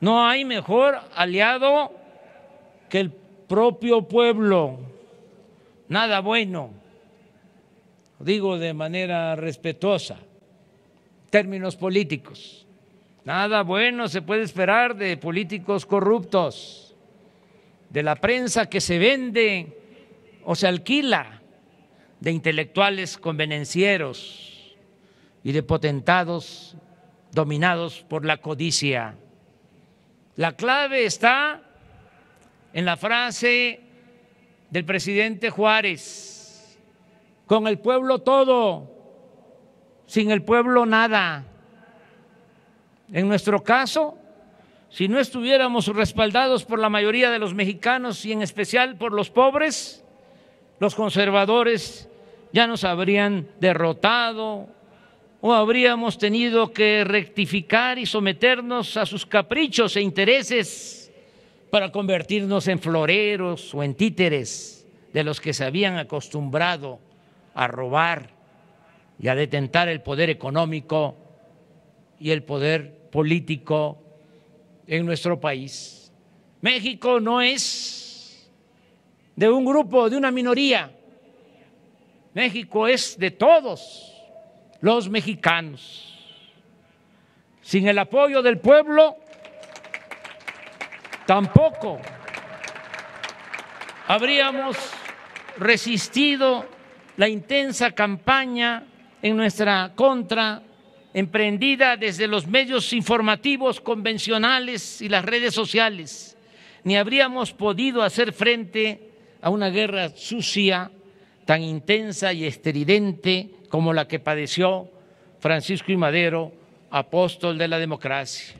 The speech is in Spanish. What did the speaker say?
No hay mejor aliado que el propio pueblo. Nada bueno. Digo de manera respetuosa, términos políticos. Nada bueno se puede esperar de políticos corruptos, de la prensa que se vende o se alquila, de intelectuales convenencieros y de potentados dominados por la codicia. La clave está en la frase del presidente Juárez, con el pueblo todo, sin el pueblo nada. En nuestro caso, si no estuviéramos respaldados por la mayoría de los mexicanos y en especial por los pobres, los conservadores ya nos habrían derrotado o habríamos tenido que rectificar y someternos a sus caprichos e intereses para convertirnos en floreros o en títeres de los que se habían acostumbrado a robar y a detentar el poder económico y el poder político en nuestro país. México no es de un grupo, de una minoría. México es de todos los mexicanos. Sin el apoyo del pueblo, tampoco habríamos resistido la intensa campaña en nuestra contra emprendida desde los medios informativos convencionales y las redes sociales, ni habríamos podido hacer frente a una guerra sucia, tan intensa y estridente como la que padeció Francisco I. Madero, apóstol de la democracia.